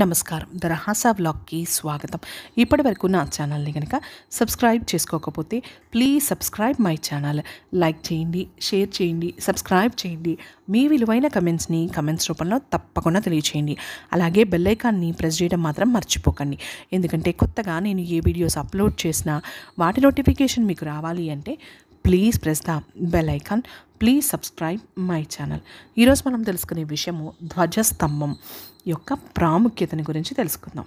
నమస్కారం ద రహాసా బ్లాగ్కి స్వాగతం ఇప్పటి వరకు నా ఛానల్ని కనుక సబ్స్క్రైబ్ చేసుకోకపోతే please subscribe my channel like చేయండి షేర్ చేయండి సబ్స్క్రైబ్ చేయండి మీ విలువైన కమెంట్స్ని కమెంట్స్ రూపంలో తప్పకుండా తెలియచేయండి అలాగే బెల్లైకాన్ని ప్రెస్ చేయడం మాత్రం మర్చిపోకండి ఎందుకంటే కొత్తగా నేను ఏ వీడియోస్ అప్లోడ్ చేసినా వాటి నోటిఫికేషన్ మీకు రావాలి అంటే please press the bell icon please subscribe my channel ఈరోజు మనం తెలుసుకునే విషయము ధ్వజస్తంభం యొక్క ప్రాముఖ్యతని గురించి తెలుసుకుందాం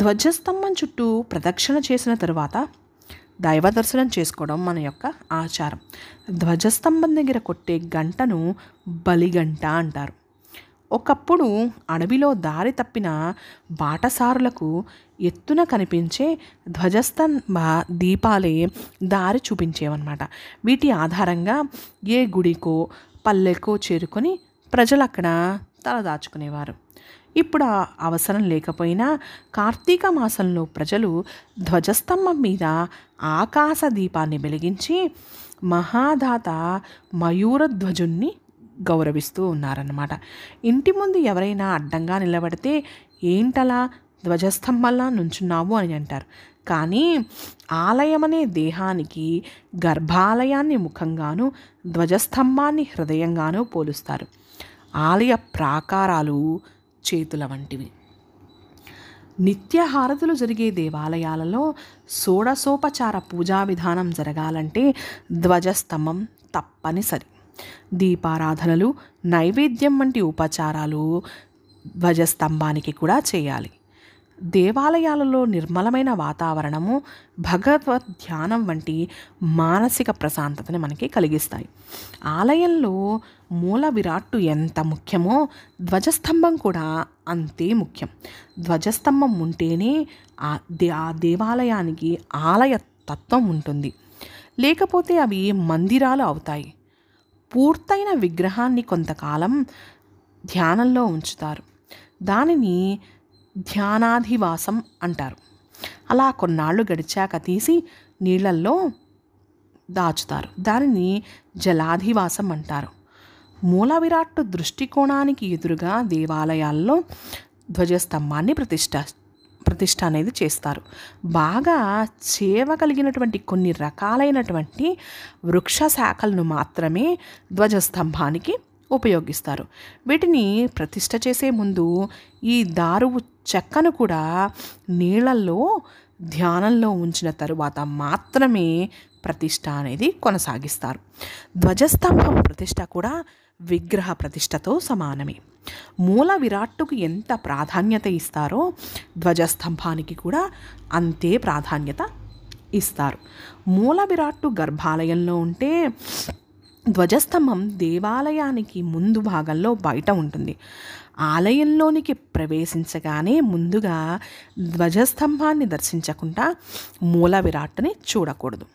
ధ్వజస్తంభం చుట్టూ ప్రదక్షిణ చేసిన తరువాత దైవ దర్శనం చేసుకోవడం మన యొక్క ఆచారం ధ్వజస్తంభం దగ్గర కొట్టే గంటను బలిగంట అంటారు ఒకప్పుడు అడవిలో దారి తప్పిన బాటసారులకు ఎత్తున కనిపించే ధ్వజస్తంభ దీపాలే దారి చూపించేవన్నమాట వీటి ఆధారంగా ఏ గుడికో పల్లెకో చేరుకొని ప్రజలు అక్కడ తలదాచుకునేవారు ఇప్పుడు అవసరం లేకపోయినా కార్తీక మాసంలో ప్రజలు ధ్వజస్తంభం మీద ఆకాశ దీపాన్ని వెలిగించి మహాదాత మయూరధ్వజుణ్ణి గౌరవిస్తూ ఉన్నారన్నమాట ఇంటి ముందు ఎవరైనా అడ్డంగా నిలబడితే ఏంటలా ధ్వజస్తంభంలా నుంచున్నావు అని అంటారు కానీ ఆలయమనే దేహానికి గర్భాలయాన్ని ముఖంగాను ధ్వజస్తంభాన్ని హృదయంగాను పోలుస్తారు ఆలయ ప్రాకారాలు చేతుల వంటివి నిత్య హారతులు జరిగే దేవాలయాలలో సోడసోపచార పూజా విధానం జరగాలంటే ధ్వజస్తంభం తప్పనిసరి దీపారాధనలు నైవేద్యం వంటి ఉపచారాలు ధ్వజస్తంభానికి కూడా చేయాలి దేవాలయాలలో నిర్మలమైన వాతావరణము భగవద్ ధ్యానం వంటి మానసిక ప్రశాంతతని మనకి కలిగిస్తాయి ఆలయంలో మూల విరాట్టు ఎంత ముఖ్యమో ధ్వజస్తంభం కూడా అంతే ముఖ్యం ధ్వజస్తంభం ఉంటేనే ఆ దేవాలయానికి ఆలయ తత్వం ఉంటుంది లేకపోతే అవి మందిరాలు అవుతాయి పూర్తయిన విగ్రహాన్ని కొంతకాలం ధ్యానంలో ఉంచుతారు దానిని ధ్యానాధివాసం అంటారు అలా కొన్నాళ్ళు గడిచాక తీసి నీళ్ళల్లో దాచుతారు దానిని జలాధివాసం అంటారు మూల విరాట్ దృష్టికోణానికి ఎదురుగా దేవాలయాల్లో ధ్వజస్తంభాన్ని ప్రతిష్ట ప్రతిష్ట అనేది చేస్తారు బాగా చేవ కలిగినటువంటి కొన్ని రకాలైనటువంటి వృక్ష శాఖలను మాత్రమే ధ్వజస్తంభానికి ఉపయోగిస్తారు వీటిని ప్రతిష్ట చేసే ముందు ఈ దారువు చెక్కను కూడా నీళ్ళల్లో ధ్యానంలో ఉంచిన తరువాత మాత్రమే ప్రతిష్ట అనేది కొనసాగిస్తారు ధ్వజస్తంభం ప్రతిష్ట కూడా విగ్రహ ప్రతిష్టతో సమానమే మూల విరాట్టుకు ఎంత ప్రాధాన్యత ఇస్తారో ధ్వజస్తంభానికి కూడా అంతే ప్రాధాన్యత ఇస్తారు మూల విరాట్టు గర్భాలయంలో ఉంటే ధ్వజస్తంభం దేవాలయానికి ముందు భాగంలో బయట ఉంటుంది ఆలయంలోనికి ప్రవేశించగానే ముందుగా ధ్వజస్తంభాన్ని దర్శించకుండా మూల విరాట్ని చూడకూడదు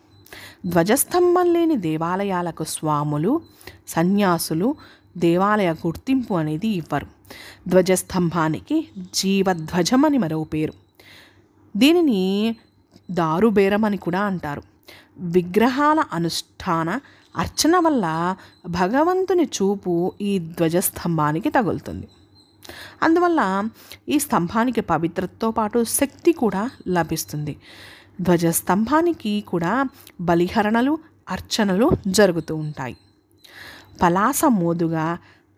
ధ్వజస్తంభం లేని దేవాలయాలకు స్వాములు సన్యాసులు దేవాలయ గుర్తింపు అనేది ఇవ్వరు ధ్వజస్తంభానికి జీవధ్వజం అని మరో పేరు దీనిని దారుబేరం అని కూడా అంటారు విగ్రహాల అనుష్ఠాన అర్చన వల్ల భగవంతుని చూపు ఈ ధ్వజస్తంభానికి తగులుతుంది అందువల్ల ఈ స్తంభానికి పవిత్రతతో పాటు శక్తి కూడా లభిస్తుంది ధ్వజస్తంభానికి కూడా బలిహరణలు అర్చనలు జరుగుతూ ఉంటాయి పలాస మోదుగా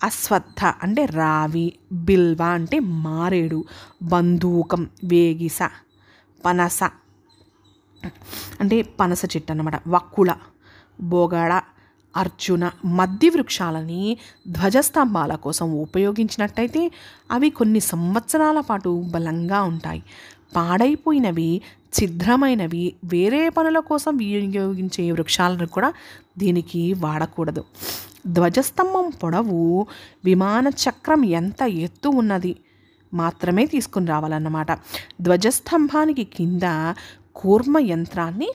అశ్వత్థ అంటే రావి బిల్వ అంటే మారేడు బందూకం వేగిస పనస అంటే పనస చెట్టు అన్నమాట వక్కుల బోగడ అర్జున మద్ది వృక్షాలని ధ్వజస్తంభాల కోసం ఉపయోగించినట్టయితే అవి కొన్ని సంవత్సరాల పాటు బలంగా ఉంటాయి పాడైపోయినవి ఛిద్రమైనవి వేరే పనుల కోసం వినియోగించే వృక్షాలను కూడా దీనికి వాడకూడదు ధ్వజస్తంభం పొడవు విమాన చక్రం ఎంత ఎత్తు ఉన్నది మాత్రమే తీసుకుని రావాలన్నమాట ధ్వజస్తంభానికి కింద కూర్మ యంత్రాన్ని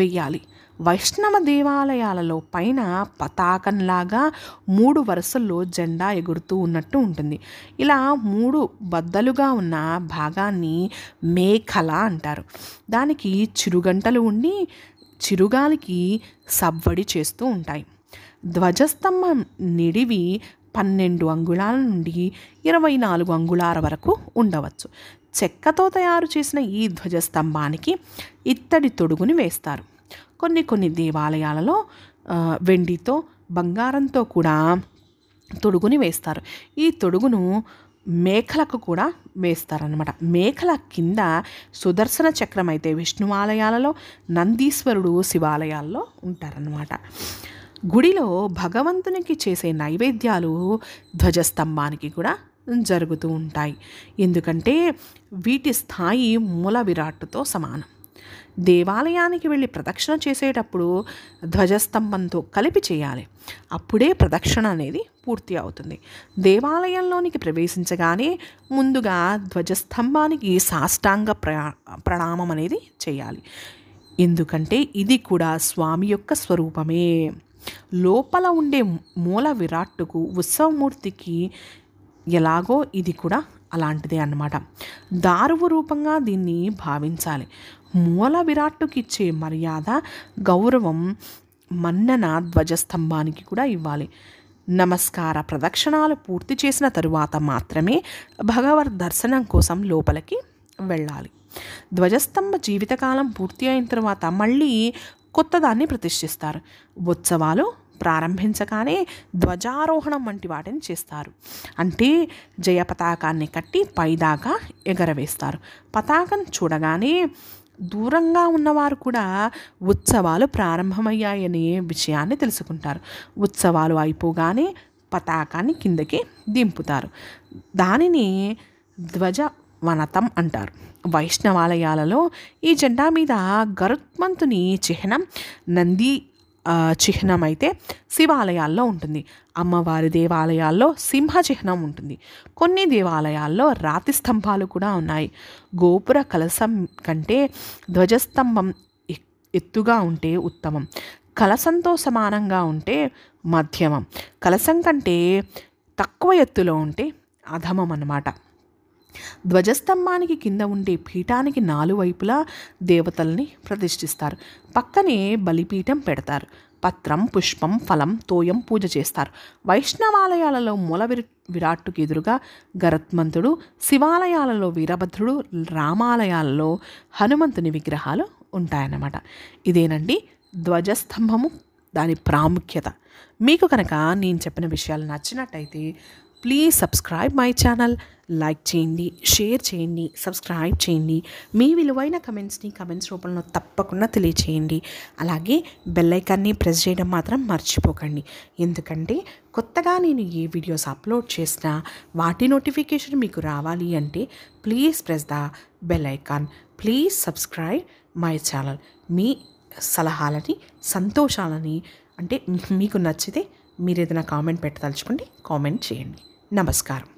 వెయ్యాలి వైష్ణవ దేవాలయాలలో పైన పతాకంలాగా మూడు వరుసల్లో జెండా ఎగురుతూ ఉన్నట్టు ఉంటుంది ఇలా మూడు బద్దలుగా ఉన్న భాగాన్ని మేఖల అంటారు దానికి చిరుగంటలు ఉండి చిరుగాలికి సవ్వడి చేస్తూ ఉంటాయి ధ్వజస్తంభం నిడివి పన్నెండు అంగుళాల నుండి ఇరవై నాలుగు అంగుళాల వరకు ఉండవచ్చు చెక్కతో తయారు చేసిన ఈ ధ్వజస్తంభానికి ఇత్తడి తొడుగుని వేస్తారు కొన్ని కొన్ని దేవాలయాలలో వెండితో బంగారంతో కూడా తొడుగుని వేస్తారు ఈ తొడుగును మేకలకు కూడా వేస్తారనమాట మేకల కింద సుదర్శన చక్రం అయితే విష్ణువాలయాలలో నందీశ్వరుడు శివాలయాల్లో ఉంటారనమాట గుడిలో భగవంతునికి చేసే నైవేద్యాలు ధ్వజస్తంభానికి కూడా జరుగుతూ ఉంటాయి ఎందుకంటే వీటి స్థాయి మూల విరాట్తో సమానం దేవాలయానికి వెళ్ళి ప్రదక్షిణ చేసేటప్పుడు ధ్వజస్తంభంతో కలిపి చేయాలి అప్పుడే ప్రదక్షిణ అనేది పూర్తి అవుతుంది దేవాలయంలోనికి ప్రవేశించగానే ముందుగా ధ్వజస్తంభానికి సాష్టాంగ ప్రణామం అనేది చేయాలి ఎందుకంటే ఇది కూడా స్వామి యొక్క స్వరూపమే లోపల ఉండే మూల విరాట్టుకు ఉత్సవమూర్తికి ఎలాగో ఇది కూడా అలాంటిదే అన్నమాట దారువు రూపంగా దీన్ని భావించాలి మూల విరాట్టుకి ఇచ్చే మర్యాద గౌరవం మన్నన ధ్వజస్తంభానికి కూడా ఇవ్వాలి నమస్కార ప్రదక్షిణాలు పూర్తి చేసిన తరువాత మాత్రమే భగవద్ దర్శనం కోసం లోపలికి వెళ్ళాలి ధ్వజస్తంభ జీవితకాలం పూర్తి అయిన తర్వాత మళ్ళీ కొత్తదాన్ని ప్రతిష్ఠిస్తారు ఉత్సవాలు ప్రారంభించగానే ధ్వజారోహణం వంటి వాటిని చేస్తారు అంటే జయ పతాకాన్ని కట్టి పైదాకా ఎగరవేస్తారు పతాకం చూడగానే దూరంగా ఉన్నవారు కూడా ఉత్సవాలు ప్రారంభమయ్యాయనే విషయాన్ని తెలుసుకుంటారు ఉత్సవాలు అయిపోగానే పతాకాన్ని కిందకి దింపుతారు దానిని ధ్వజ వనతం అంటారు వైష్ణవాలయాలలో ఈ జెండా మీద గరుత్మంతుని చిహ్నం నంది చిహ్నం అయితే శివాలయాల్లో ఉంటుంది అమ్మవారి దేవాలయాల్లో సింహ చిహ్నం ఉంటుంది కొన్ని దేవాలయాల్లో రాతి స్తంభాలు కూడా ఉన్నాయి గోపుర కలసం కంటే ధ్వజస్తంభం ఎత్తుగా ఉంటే ఉత్తమం కలసంతో సమానంగా ఉంటే మధ్యమం కలసం కంటే తక్కువ ఎత్తులో ఉంటే అధమం అన్నమాట ధ్వజస్తంభానికి కింద ఉండే పీఠానికి నాలుగు వైపులా దేవతల్ని ప్రతిష్ఠిస్తారు పక్కనే బలిపీఠం పెడతారు పత్రం పుష్పం ఫలం తోయం పూజ చేస్తారు వైష్ణవాలయాలలో మూల విరు విరాట్టుకి ఎదురుగా గరత్మంతుడు శివాలయాలలో వీరభద్రుడు రామాలయాలలో హనుమంతుని విగ్రహాలు ఉంటాయన్నమాట ఇదేనండి ధ్వజస్తంభము దాని ప్రాముఖ్యత మీకు కనుక నేను చెప్పిన విషయాలు నచ్చినట్టయితే please subscribe my channel like చేయండి షేర్ చేయండి సబ్స్క్రైబ్ చేయండి మీ విలువైన కమెంట్స్ని కమెంట్స్ రూపంలో తప్పకుండా తెలియచేయండి అలాగే బెల్లైకాన్ని ప్రెస్ చేయడం మాత్రం మర్చిపోకండి ఎందుకంటే కొత్తగా నేను ఏ వీడియోస్ అప్లోడ్ చేసినా వాటి నోటిఫికేషన్ మీకు రావాలి అంటే please press the bell icon please subscribe my channel మీ సలహాలని సంతోషాలని అంటే మీకు నచ్చితే మీరు ఏదైనా కామెంట్ పెట్టదలుచుకోండి కామెంట్ చేయండి నమస్కారం